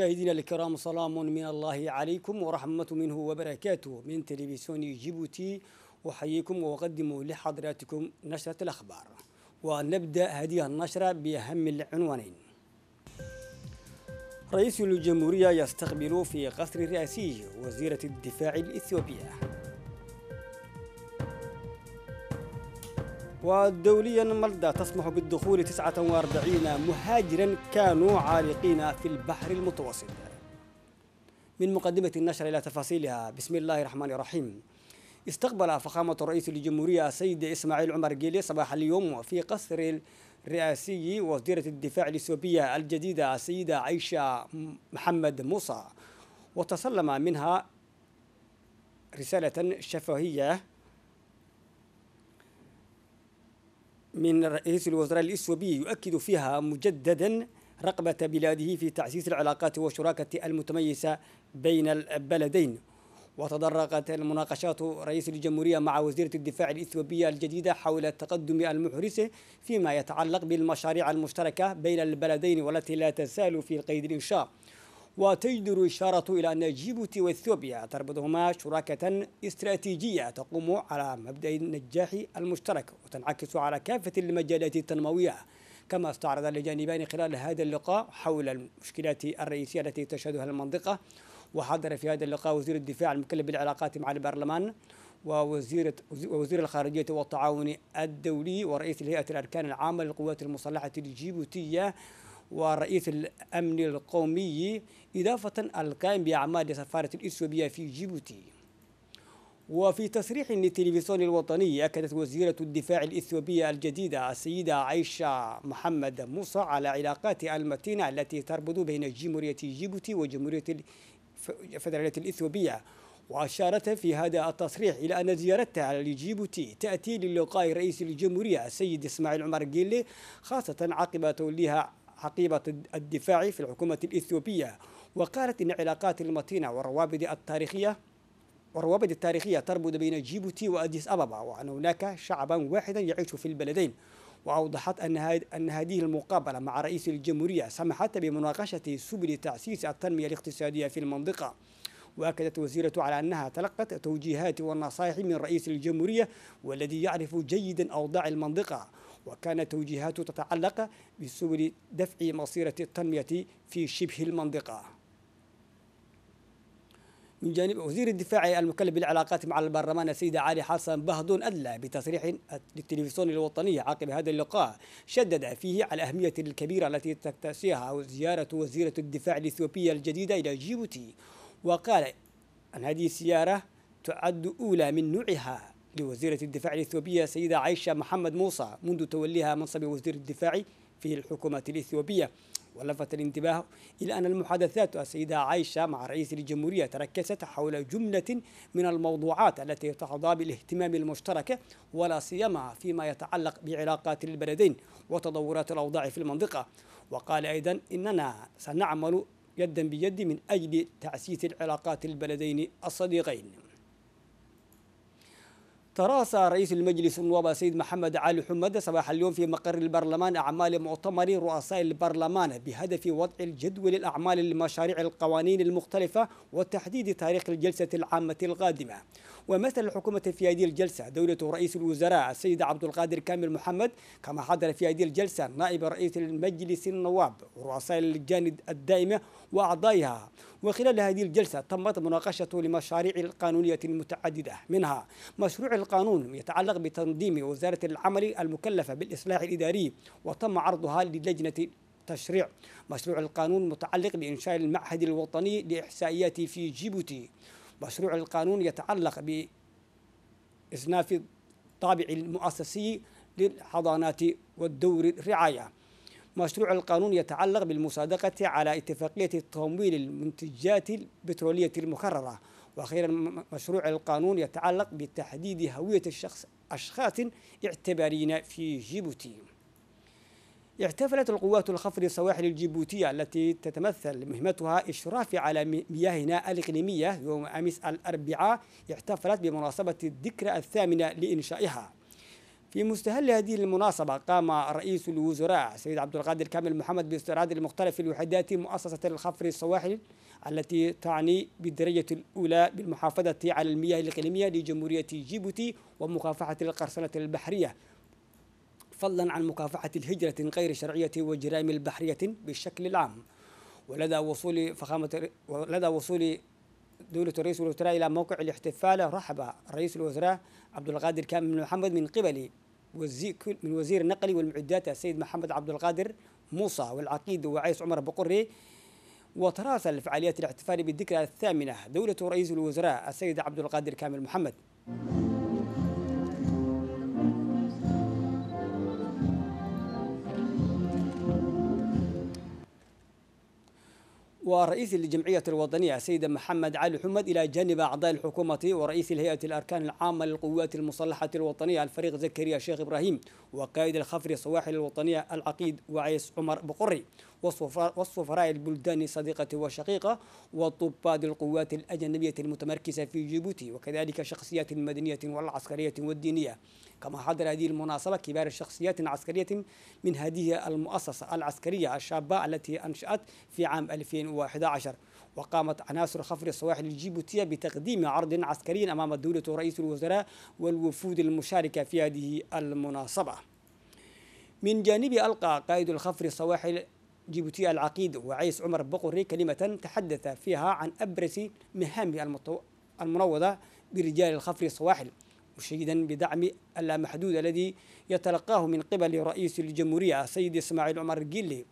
مشاهدينا الكرام سلام من الله عليكم ورحمة منه وبركاته من تلفزيون جيبوتي أحييكم وأقدم لحضراتكم نشرة الأخبار ونبدأ هذه النشرة بأهم العنوانين رئيس الجمهورية يستقبل في قصر رئاسيه وزيرة الدفاع الإثيوبية ودوليا مالدا تسمح بالدخول 49 مهاجرا كانوا عالقين في البحر المتوسط من مقدمة النشر إلى تفاصيلها بسم الله الرحمن الرحيم استقبل فخامة رئيس الجمهورية سيد إسماعيل عمر جيلي صباح اليوم في قصر الرئاسي وزيرة الدفاع الإثيوبية الجديدة السيدة عيشة محمد موسى وتسلم منها رسالة شفهية من رئيس الوزراء الإثيوبي يؤكد فيها مجددا رغبة بلاده في تعزيز العلاقات والشراكة المتميزة بين البلدين وتدرقت المناقشات رئيس الجمهورية مع وزيرة الدفاع الإثيوبية الجديدة حول التقدم المحرز فيما يتعلق بالمشاريع المشتركة بين البلدين والتي لا تزال في قيد الإنشاء وتجدر الإشارة إلى أن جيبوتي وإثيوبيا تربطهما شراكة استراتيجية تقوم على مبدأ النجاح المشترك وتنعكس على كافة المجالات التنموية كما استعرض الجانبان خلال هذا اللقاء حول المشكلات الرئيسية التي تشهدها المنطقة وحضر في هذا اللقاء وزير الدفاع المكلف بالعلاقات مع البرلمان ووزيرة وزير الخارجية والتعاون الدولي ورئيس الهيئة الأركان العامة للقوات المسلحة الجيبوتية ورئيس الأمن القومي إضافة القائم بأعمال سفارة الإثيوبية في جيبوتي وفي تصريح للتلفزيون الوطني أكدت وزيرة الدفاع الإثيوبية الجديدة السيدة عائشة محمد موسى على علاقات المتينة التي تربط بين جمهورية جيبوتي وجمهورية الفدرالية الإثيوبية وأشارت في هذا التصريح إلى أن زيارتها لجيبوتي تأتي للقاء رئيس الجمهورية السيد إسماعيل عمر جيلي خاصة عقب توليها حقيبة الدفاع في الحكومة الإثيوبية وقالت إن العلاقات المتينة والروابط التاريخية والروابط التاريخية تربط بين جيبوتي وأديس أبابا وأن هناك شعبا واحدا يعيش في البلدين وأوضحت أن أن هذه المقابلة مع رئيس الجمهورية سمحت بمناقشة سبل تأسيس التنمية الاقتصادية في المنطقة وأكدت وزيرة على أنها تلقت توجيهات والنصائح من رئيس الجمهورية والذي يعرف جيدا أوضاع المنطقة وكانت توجيهات تتعلق بسبل دفع مصيرة التنمية في شبه المنطقة من جانب وزير الدفاع المكلف بالعلاقات مع البرلمان السيد علي حسن بهضون أدلى بتصريح للتلفزيون الوطني عقب هذا اللقاء شدد فيه على أهمية الكبيرة التي تكتسيها زيارة وزيرة الدفاع الإثيوبية الجديدة إلى جيبوتي وقال أن هذه السيارة تعد أولى من نوعها لوزيرة الدفاع الإثيوبية سيدة عائشة محمد موسى منذ توليها منصب وزير الدفاع في الحكومة الإثيوبية ولفت الانتباه إلى أن المحادثات السيدة عائشة مع رئيس الجمهورية تركزت حول جملة من الموضوعات التي تحظى بالاهتمام المشترك ولا سيما فيما يتعلق بعلاقات البلدين وتطورات الأوضاع في المنطقة وقال أيضا إننا سنعمل يدا بيد من أجل تعسيس العلاقات البلدين الصديقين تراسى رئيس المجلس النواب سيد محمد علي حمد صباح اليوم في مقر البرلمان أعمال مؤتمر رؤساء البرلمان بهدف وضع الجدول الأعمال لمشاريع القوانين المختلفة وتحديد تاريخ الجلسة العامة القادمة ومثل الحكومة في هذه الجلسة دولة رئيس الوزراء السيد عبد القادر كامل محمد كما حضر في هذه الجلسة نائب رئيس المجلس النواب ورؤساء اللجان الدائمة وأعضائها وخلال هذه الجلسة تمت مناقشة لمشاريع القانونية المتعددة منها مشروع القانون يتعلق بتنظيم وزارة العمل المكلفة بالإصلاح الإداري وتم عرضها للجنة التشريع مشروع القانون متعلق بإنشاء المعهد الوطني لإحصائيات في جيبوتي مشروع القانون يتعلق بإزناف الطابع المؤسسي للحضانات والدور الرعايه مشروع القانون يتعلق بالمصادقة على اتفاقية تمويل المنتجات البترولية المكررة وأخيرا مشروع القانون يتعلق بتحديد هوية الشخص أشخاص اعتبارين في جيبوتي احتفلت القوات الخفر السواحل الجيبوتية التي تتمثل مهمتها إشراف على مياهنا الإقليمية يوم أمس الأربعاء احتفلت بمناسبة الذكرى الثامنة لإنشائها في مستهل هذه المناسبة قام رئيس الوزراء سيد عبد القادر كامل محمد باستعراض المختلف الوحدات مؤسسة الخفر السواحل التي تعني بالدرجة الأولى بالمحافظة على المياه الإقليمية لجمهورية جيبوتي ومكافحة القرصنة البحرية فضلا عن مكافحة الهجرة غير الشرعية والجرائم البحرية بالشكل العام ولدى وصول فخامة ولدى وصول دولة رئيس الوزراء إلى موقع الاحتفال رحب رئيس الوزراء عبد القادر كامل بن محمد من قبل من وزير النقل والمعدات السيد محمد عبد القادر موسى والعقيد وعيس عمر بقري وتراسل فعاليات الاحتفال بالذكرى الثامنة دولة رئيس الوزراء السيد عبد القادر كامل محمد ورئيس الجمعية الوطنية السيد محمد علي حمد إلى جانب أعضاء الحكومة ورئيس الهيئة الأركان العامة للقوات المسلحة الوطنية الفريق زكريا شيخ إبراهيم وقائد الخفر صواحل الوطنية العقيد وعيس عمر بقري وصفراء البلدان صديقة وشقيقة وطباد القوات الأجنبية المتمركزة في جيبوتي وكذلك شخصيات مدنية والعسكرية والدينية كما حضر هذه المناسبة كبار الشخصيات العسكرية من هذه المؤسسة العسكرية الشابة التي أنشأت في عام 2011 وقامت عناصر خفر السواحل الجيبوتية بتقديم عرض عسكري أمام دولة رئيس الوزراء والوفود المشاركة في هذه المناسبة من جانب ألقى قائد الخفر السواحل جيبوتي العقيد وعيس عمر بقري كلمة تحدث فيها عن أبرز المطو... المنوضة برجال الخفر الصواحل مشيدا بدعم اللامحدود الذي يتلقاه من قبل رئيس الجمهورية سيد إسماعيل عمر جيلي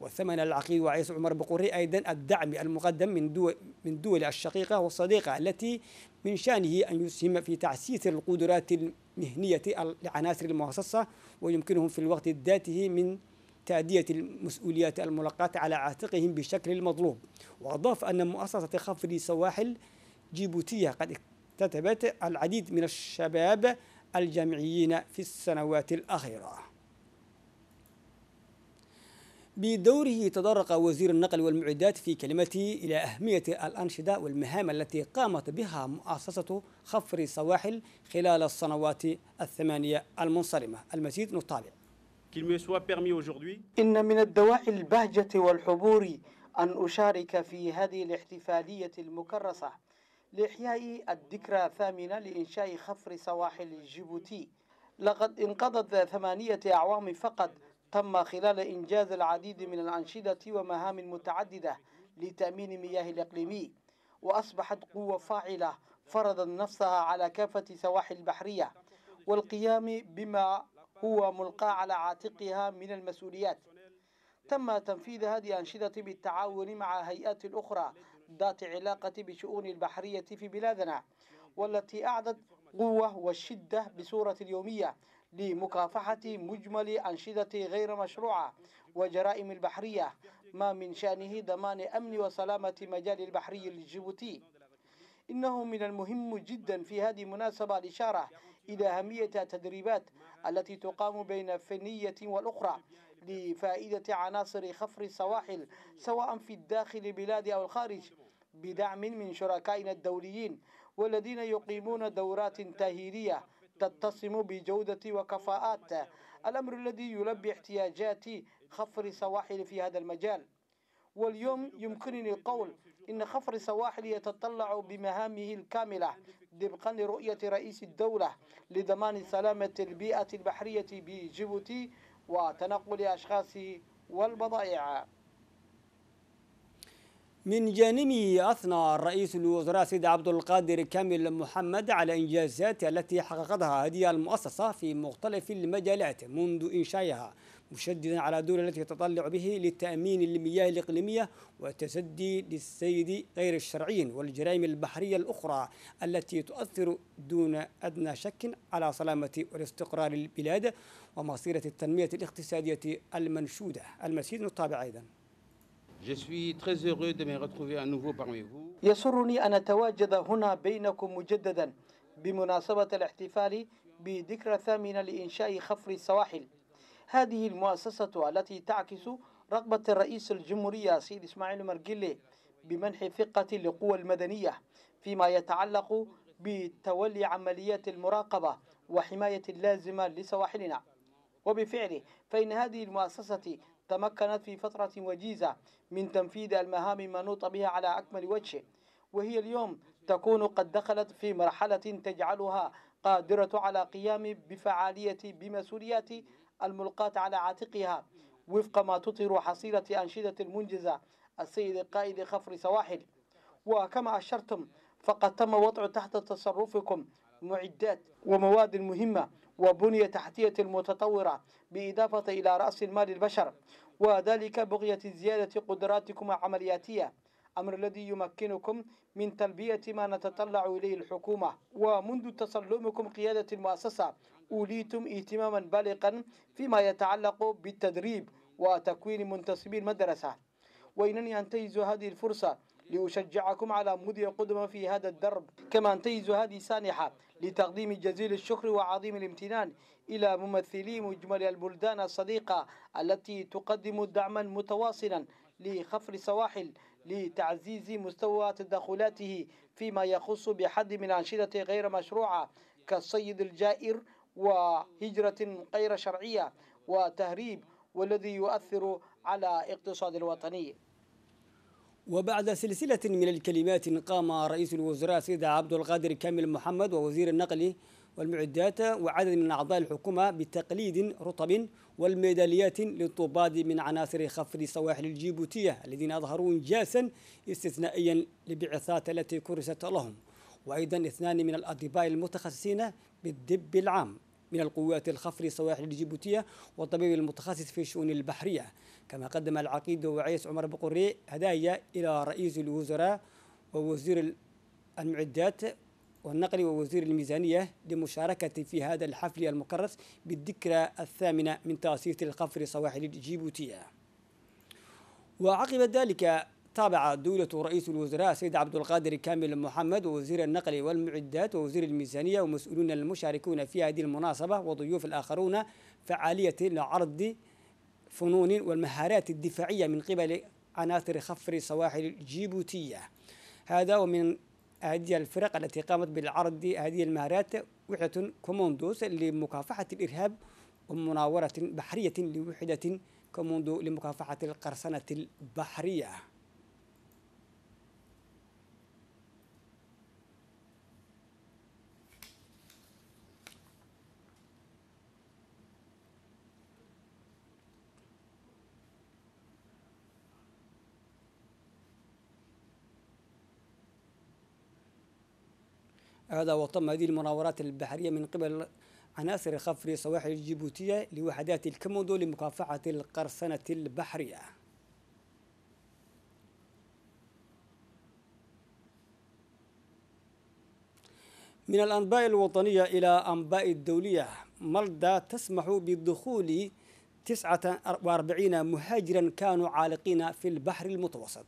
وثمن العقيد وعيس عمر بقري أيضا الدعم المقدم من دول من دول الشقيقة والصديقة التي من شأنه أن يسهم في تعسيس القدرات المهنية لعناصر المؤسسة ويمكنهم في الوقت ذاته من تأدية المسؤوليات الملقاة على عاتقهم بالشكل المطلوب وأضاف أن مؤسسة خفر سواحل جيبوتية قد اكتتبت العديد من الشباب الجامعيين في السنوات الأخيرة بدوره تطرق وزير النقل والمعدات في كلمته إلى أهمية الأنشطة والمهام التي قامت بها مؤسسة خفر السواحل خلال السنوات الثمانية المنصرمة المزيد نتابع إن من الدواعي البهجة والحبور أن أشارك في هذه الاحتفالية المكرسة لإحياء الذكرى الثامنة لإنشاء خفر سواحل جيبوتي لقد انقضت ثمانية أعوام فقط تم خلال إنجاز العديد من الأنشطة ومهام متعددة لتأمين مياه الإقليمي وأصبحت قوة فاعلة فرضت نفسها على كافة سواحل البحرية والقيام بما هو ملقى على عاتقها من المسؤوليات تم تنفيذ هذه الأنشطة بالتعاون مع هيئات أخرى ذات علاقة بشؤون البحرية في بلادنا والتي أعدت قوة وشدة بصورة يومية لمكافحة مجمل أنشطة غير مشروعة وجرائم البحرية ما من شأنه ضمان أمن وسلامة مجال البحري الجيبوتي إنه من المهم جدا في هذه المناسبة الإشارة إلى أهمية التدريبات التي تقام بين فنية والأخرى لفائدة عناصر خفر السواحل سواء في الداخل البلاد أو الخارج بدعم من شركائنا الدوليين والذين يقيمون دورات تأهيلية تتسم بجودة وكفاءات الأمر الذي يلبي احتياجات خفر السواحل في هذا المجال واليوم يمكنني القول إن خفر السواحل يتطلع بمهامه الكاملة طبقا لرؤية رئيس الدولة لضمان سلامة البيئة البحرية بجيبوتي وتنقل أشخاص والبضائع من جانبه أثنى الرئيس الوزراء سيد عبد القادر كامل محمد على إنجازات التي حققتها هذه المؤسسة في مختلف المجالات منذ إنشائها مشددا على الدول التي تطلع به لتأمين المياه الإقليمية والتسدي للسيد غير الشرعيين والجرائم البحرية الأخرى التي تؤثر دون أدنى شك على سلامة والاستقرار البلاد ومصيرة التنمية الاقتصادية المنشودة المسيد الطابع أيضا يسرني أن أتواجد هنا بينكم مجددا بمناسبة الاحتفال بذكرى ثامنة لإنشاء خفر السواحل هذه المؤسسة التي تعكس رغبة الرئيس الجمهورية سيد إسماعيل مرجلي بمنح ثقة لقوى المدنية فيما يتعلق بتولي عمليات المراقبة وحماية اللازمة لسواحلنا وبفعله فإن هذه المؤسسة تمكنت في فترة وجيزة من تنفيذ المهام المنوطة بها على أكمل وجه وهي اليوم تكون قد دخلت في مرحلة تجعلها قادرة على قيام بفعالية بمسؤوليات الملقاة على عاتقها وفق ما تطهر حصيلة أنشدة المنجزة السيد قائد خفر سواحل وكما أشرتم فقد تم وضع تحت تصرفكم معدات ومواد مهمة وبنية تحتية متطورة بإضافة إلى رأس المال البشر وذلك بغية زيادة قدراتكم العملياتية أمر الذي يمكنكم من تلبية ما نتطلع إليه الحكومة ومنذ تسلمكم قيادة المؤسسة أوليتم اهتماما بالغا فيما يتعلق بالتدريب وتكوين منتصبي المدرسة وإنني أنتهز هذه الفرصة لأشجعكم على مضي قدما في هذا الدرب كما أنتهز هذه سانحة لتقديم جزيل الشكر وعظيم الامتنان إلى ممثلي مجمل البلدان الصديقة التي تقدم دعما متواصلا لخفر سواحل لتعزيز مستوى تدخلاته فيما يخص بحد من أنشطة غير مشروعة كالصيد الجائر وهجرة غير شرعية وتهريب والذي يؤثر على اقتصاد الوطني وبعد سلسلة من الكلمات قام رئيس الوزراء سيد عبد القادر كامل محمد ووزير النقل والمعدات وعدد من أعضاء الحكومة بتقليد رطب والميداليات للطباد من عناصر خفر سواحل الجيبوتية الذين أظهروا إنجازا استثنائيا لبعثات التي كرست لهم وأيضا اثنان من الأطباء المتخصصين بالدب العام من القوات الخفر سواحل الجيبوتية والطبيب المتخصص في الشؤون البحرية كما قدم العقيد وعيس عمر بقري هدايا إلى رئيس الوزراء ووزير المعدات والنقل ووزير الميزانية لمشاركة في هذا الحفل المكرس بالذكرى الثامنة من تأسيس القفر صواحل الجيبوتية وعقب ذلك تابع دولة رئيس الوزراء سيد عبد القادر كامل محمد ووزير النقل والمعدات ووزير الميزانية ومسؤولون المشاركون في هذه المناسبة وضيوف الآخرون فعالية لعرض فنون والمهارات الدفاعية من قبل عناصر خفر سواحل الجيبوتية هذا ومن هذه الفرق التي قامت بالعرض هذه المهارات وحدة كوموندوس لمكافحة الإرهاب ومناورة بحرية لوحدة كوموندو لمكافحة القرصنة البحرية هذا وتم هذه المناورات البحرية من قبل عناصر خفر سواحل الجيبوتية لوحدات الكومودو لمكافحة القرصنة البحرية من الأنباء الوطنية إلى أنباء الدولية ملدا تسمح بدخول 49 مهاجرا كانوا عالقين في البحر المتوسط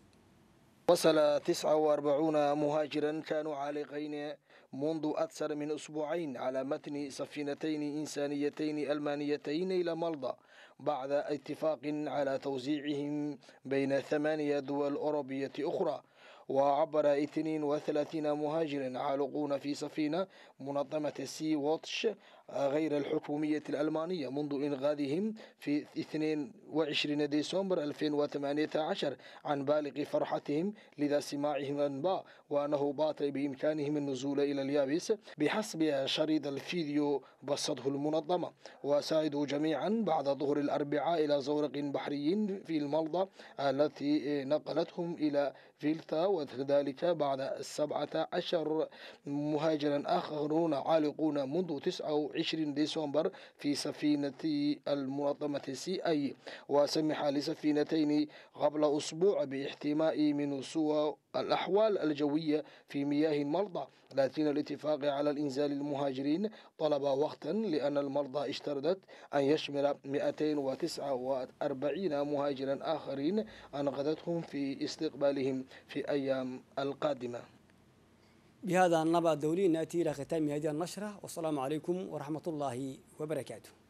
وصل 49 مهاجرا كانوا عالقين منذ أكثر من أسبوعين على متن سفينتين إنسانيتين ألمانيتين إلى مالطا بعد اتفاق على توزيعهم بين ثمانية دول أوروبية أخرى وعبر 32 مهاجر عالقون في سفينة منظمة سي واتش غير الحكومية الألمانية منذ إنغاذهم في 22 ديسمبر 2018 عن بالغ فرحتهم لذا سماعهم الأنباء وأنه بات بإمكانهم النزول إلى اليابس بحسب شريط الفيديو بسطه المنظمة وساعدوا جميعا بعد ظهر الأربعاء إلى زورق بحري في الملضة التي نقلتهم إلى فيلتا وذلك بعد 17 مهاجرا آخرون عالقون منذ 29 20 ديسمبر في سفينة المنظمة سي أي وسمح لسفينتين قبل أسبوع باحتماء من سوى الأحوال الجوية في مياه المرضى لكن الاتفاق على الإنزال المهاجرين طلب وقتا لأن المرضى اشترطت أن يشمل 249 مهاجرا آخرين أنقذتهم في استقبالهم في أيام القادمة بهذا النبأ الدولي نأتي إلى ختام هذه النشرة والسلام عليكم ورحمة الله وبركاته